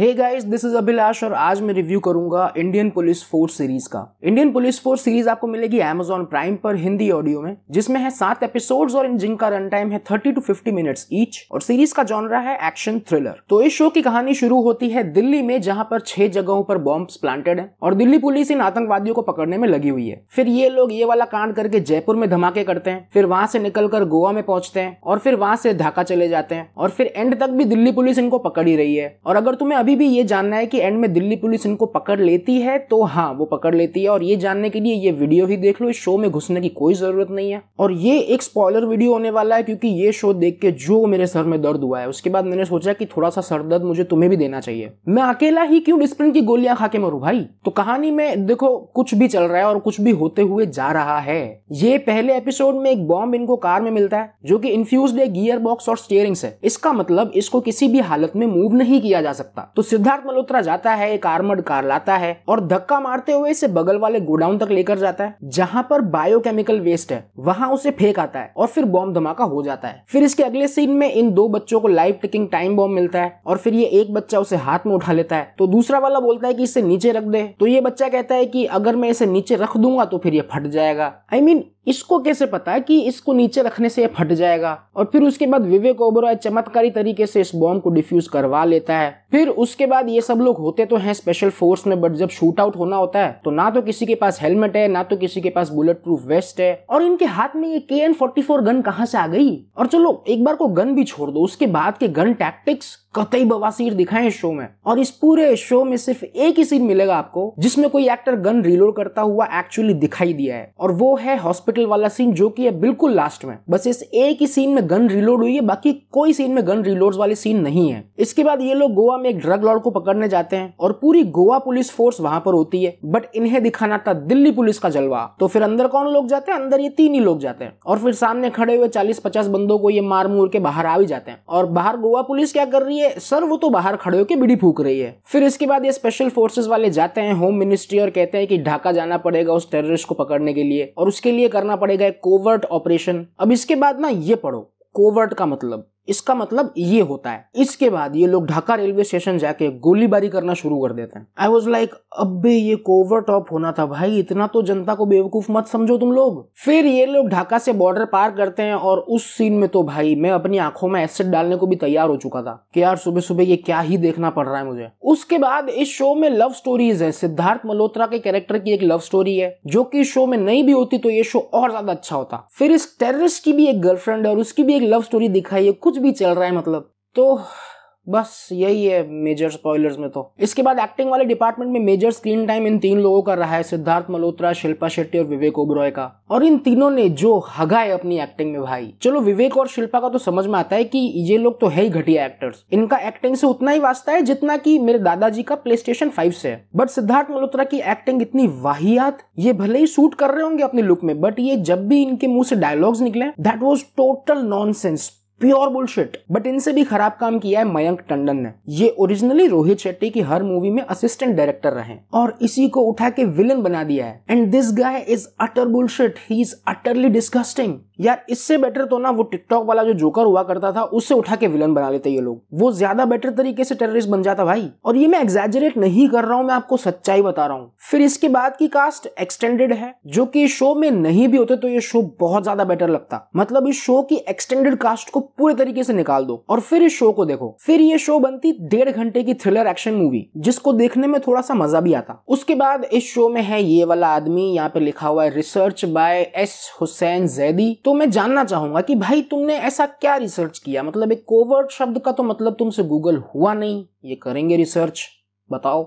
hey guys this is Abhilash और आज मैं रिव्यू करूंगा इंडियन पुलिस फोर्स सीरीज का इंडियन पुलिस फोर्स सीरीज आपको मिलेगी एमेजोन प्राइम पर हिंदी ऑडियो में जिसमें है सात एपिसोड्स और इन जिनका रन टाइम है thirty to fifty minutes each और सीरीज का जॉनरा है एक्शन थ्रिलर तो इस शो की कहानी शुरू होती है दिल्ली में जहां पर छह जगहों पर बॉम्ब प्लांटेड है और दिल्ली पुलिस इन आतंकवादियों को पकड़ने में लगी हुई है फिर ये लोग ये वाला कांड करके जयपुर में धमाके करते हैं फिर वहां से निकलकर गोवा में पहुंचते हैं और फिर वहां से ढाका चले जाते हैं और फिर एंड तक भी दिल्ली पुलिस इनको पकड़ ही रही है और अगर तुम्हें अभी अभी भी ये जानना है कि एंड में दिल्ली पुलिस इनको पकड़ लेती है तो हाँ वो पकड़ लेती है और ये जानने के लिए ये वीडियो ही देख लो इस शो में घुसने की कोई ज़रूरत नहीं है और ये एक स्पॉलर वीडियो होने वाला है क्योंकि ये शो देख के जो मेरे सर में दर्द हुआ है उसके बाद मैंने सोचा कि थोड़ा सा सर दर्द मुझे तुम्हें भी देना चाहिए मैं अकेला ही क्यों डिस्प्रिन की गोलियां खा के मरूँ भाई तो कहानी में देखो कुछ भी चल रहा है और कुछ भी होते हुए जा रहा है ये पहले एपिसोड में एक बॉम्ब इनको कार में मिलता है जो की इन्फ्यूज गियर बॉक्स और स्टेयरिंग है इसका मतलब इसको किसी भी हालत में मूव नहीं किया जा सकता तो सिद्धार्थ मल्होत्रा जाता है एक आर्मर्ड कार लाता है और धक्का मारते हुए इसे बगल वाले गोडाउन तक लेकर जाता है जहाँ पर बायोकेमिकल वेस्ट है वहाँ उसे फेंक आता है और फिर बॉम्ब धमाका हो जाता है फिर इसके अगले सीन में इन दो बच्चों को लाइफ टिकिंग टाइम बॉम्ब मिलता है और फिर ये एक बच्चा उसे हाथ में उठा लेता है तो दूसरा वाला बोलता है कि इसे नीचे रख दे तो ये बच्चा कहता है कि अगर मैं इसे नीचे रख दूंगा तो फिर ये फट जाएगा आई I मीन mean, इसको कैसे पता है कि इसको नीचे रखने से यह फट जाएगा और फिर उसके बाद विवेक ओबरॉय चमत्कारी तरीके से इस बॉम्ब को डिफ्यूज करवा लेता है फिर उसके बाद ये सब लोग होते तो हैं स्पेशल फोर्स में बट जब शूट आउट होना होता है तो ना तो किसी के पास हेलमेट है ना तो किसी के पास बुलेट प्रूफ वेस्ट है और इनके हाथ में ये के एन फोर्टी फोर गन कहाँ से आ गई और चलो एक बार को गन भी छोड़ दो उसके बाद के गन टैक्टिक्स कतई बवासीर दिखाए इस शो में और इस पूरे शो में सिर्फ एक ही सीन मिलेगा आपको जिसमें कोई एक्टर गन रिलोड करता हुआ एक्चुअली दिखाई दिया है और वो है हॉस्पिटल वाला सीन जो कि है बिल्कुल लास्ट में बस इस एक ही सीन में गन रिलोड हुई है बाकी कोई सीन में गन रिलोड वाले सीन नहीं है इसके बाद ये लोग गोवा में एक ड्रग लॉर्ड को पकड़ने जाते हैं और पूरी गोवा पुलिस फोर्स वहां पर होती है बट इन्हें दिखाना था दिल्ली पुलिस का जलवा तो फिर अंदर कौन लोग जाते हैं अंदर ये तीन ही लोग जाते हैं और फिर सामने खड़े हुए चालीस पचास बंदों को ये मार मूर के बाहर आ भी जाते हैं और बाहर गोवा पुलिस क्या कर रही है ये सर वो तो बाहर खड़े होकर बिड़ी फूक रही है फिर इसके बाद ये स्पेशल फोर्सेस वाले जाते हैं होम मिनिस्ट्री और कहते हैं कि ढाका जाना पड़ेगा उस टेररिस्ट को पकड़ने के लिए और उसके लिए करना पड़ेगा एक कोवर्ट ऑपरेशन अब इसके बाद ना ये पढ़ो कोवर्ट का मतलब इसका मतलब ये होता है इसके बाद ये लोग ढाका रेलवे स्टेशन जाके गोलीबारी करना शुरू कर देते हैं आई वॉज लाइक अबे ये कोवर टॉप होना था भाई इतना तो जनता को बेवकूफ मत समझो तुम लोग फिर ये लोग ढाका से बॉर्डर पार करते हैं और उस सीन में तो भाई मैं अपनी आंखों में एसिड डालने को भी तैयार हो चुका था कि यार सुबह सुबह ये क्या ही देखना पड़ रहा है मुझे उसके बाद इस शो में लव स्टोरीज है सिद्धार्थ मल्होत्रा के कैरेक्टर की एक लव स्टोरी है जो की शो में नहीं भी होती तो ये शो और ज्यादा अच्छा होता फिर इस टेररिस्ट की भी एक गर्लफ्रेंड है और उसकी भी एक लव स्टोरी दिखाई है कुछ भी चल रहा है मतलब तो बस यही है मेजर स्पॉयलर्स में तो इसके बाद एक्टिंग वाले डिपार्टमेंट में मेजर स्क्रीन टाइम इन तीन लोगों का रहा है सिद्धार्थ मल्होत्रा शिल्पा शेट्टी और विवेक ओबरॉय का और इन तीनों ने जो हगा है अपनी एक्टिंग में भाई चलो विवेक और शिल्पा का तो समझ में आता है कि ये लोग तो है ही घटिया एक्टर्स इनका एक्टिंग से उतना ही वास्ता है जितना की मेरे दादाजी का प्ले स्टेशन फाइव से बट सिद्धार्थ मल्होत्रा की एक्टिंग इतनी वाहियात ये भले ही शूट कर रहे होंगे अपने लुक में बट ये जब भी इनके मुंह से डायलॉग्स निकले that was total non pure bullshit but इनसे भी खराब काम किया है मयंक टंडन ने ये ओरिजिनली रोहित शेट्टी की हर मूवी में असिस्टेंट डायरेक्टर रहे और इसी को उठा के विलन बना दिया है and this guy is utter bullshit he is utterly disgusting यार इससे बेटर तो ना वो टिकटॉक वाला जो जोकर हुआ करता था उससे उठा के विलन बना लेते ये लोग वो ज्यादा बेटर तरीके से टेररिस्ट बन जाता भाई और ये मैं एग्जेजरेट नहीं कर रहा हूँ मैं आपको सच्चाई बता रहा हूँ फिर इसके बाद की कास्ट एक्सटेंडेड है जो की शो में नहीं भी होते तो ये शो बहुत ज्यादा बेटर लगता मतलब इस शो की एक्सटेंडेड कास्ट को पूरे तरीके से निकाल दो और फिर इस शो को देखो फिर ये शो बनती डेढ़ घंटे की थ्रिलर एक्शन मूवी जिसको देखने में थोड़ा सा मजा भी आता उसके बाद इस शो में है ये वाला आदमी यहाँ पे लिखा हुआ है research by S Hussain Zaidi तो तो मैं जानना चाहूंगा कि भाई तुमने ऐसा क्या रिसर्च किया मतलब एक कोवर्ट शब्द का तो मतलब तुमसे गूगल हुआ नहीं ये करेंगे रिसर्च बताओ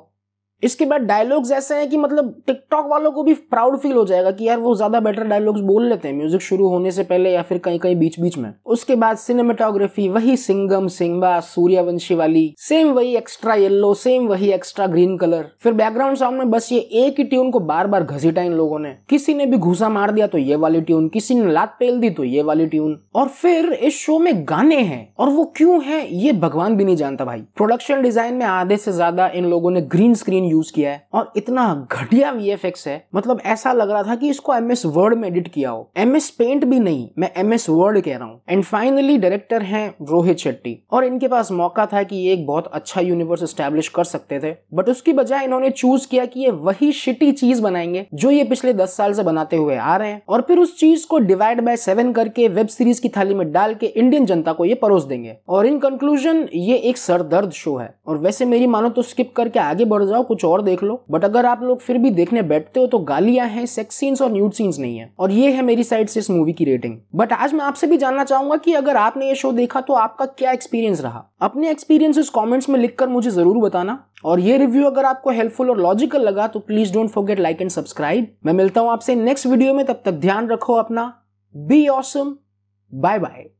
इसके बाद डायलॉग्स ऐसे हैं कि मतलब टिकटॉक वालों को भी प्राउड फील हो जाएगा कि यार वो ज़्यादा बेटर डायलॉग्स बोल लेते हैं म्यूजिक शुरू होने से पहले या फिर कहीं कहीं बीच बीच में उसके बाद सिनेमेटोग्राफी वही सिंगम सिंबा सूर्यवंशी वाली सेम वही एक्स्ट्रा येल्लो सेम वही एक्स्ट्रा ग्रीन कलर फिर बैकग्राउंड सॉन्ग में बस ये एक ही ट्यून को बार बार घसीटा इन लोगों ने किसी ने भी घूसा मार दिया तो ये वाली ट्यून किसी ने लात पेल दी तो ये वाली ट्यून और फिर इस शो में गाने हैं और वो क्यों है ये भगवान भी नहीं जानता भाई प्रोडक्शन डिजाइन में आधे से ज्यादा इन लोगों ने ग्रीन स्क्रीन यूज किया है और इतना घटिया वीएफएक्स है मतलब ऐसा लग रहा था कि इसको एम एस वर्ड में एडिट किया हो एम एस पेंट भी नहीं मैं एम एस वर्ड कह रहा हूँ एंड फाइनली डायरेक्टर है रोहित शेट्टी और इनके पास मौका था कि ये एक बहुत अच्छा यूनिवर्स स्टैब्लिश कर सकते थे बट उसकी बजाय इन्होंने चूज किया कि ये वही शिटी चीज बनाएंगे जो ये पिछले दस साल से बनाते हुए आ रहे हैं और फिर उस चीज को डिवाइड बाय सेवन करके वेब सीरीज की थाली में डाल के इंडियन जनता को ये परोस देंगे और इन कंक्लूजन ये एक सरदर्द शो है और वैसे मेरी मानो तो स्किप करके आगे बढ़ जाओ कुछ कुछ और देख लो बट अगर आप लोग फिर भी देखने बैठते हो तो गालियां हैं सेक्स सीन्स और न्यूड सीन्स नहीं है और ये है मेरी साइड से इस मूवी की रेटिंग बट आज मैं आपसे भी जानना चाहूंगा कि अगर आपने ये शो देखा तो आपका क्या एक्सपीरियंस रहा अपने एक्सपीरियंसेस कॉमेंट्स में लिखकर मुझे जरूर बताना और ये रिव्यू अगर आपको हेल्पफुल और लॉजिकल लगा तो please don't forget like and subscribe मैं मिलता हूं आपसे नेक्स्ट वीडियो में तब तक ध्यान रखो अपना बी ऑसम बाय बाय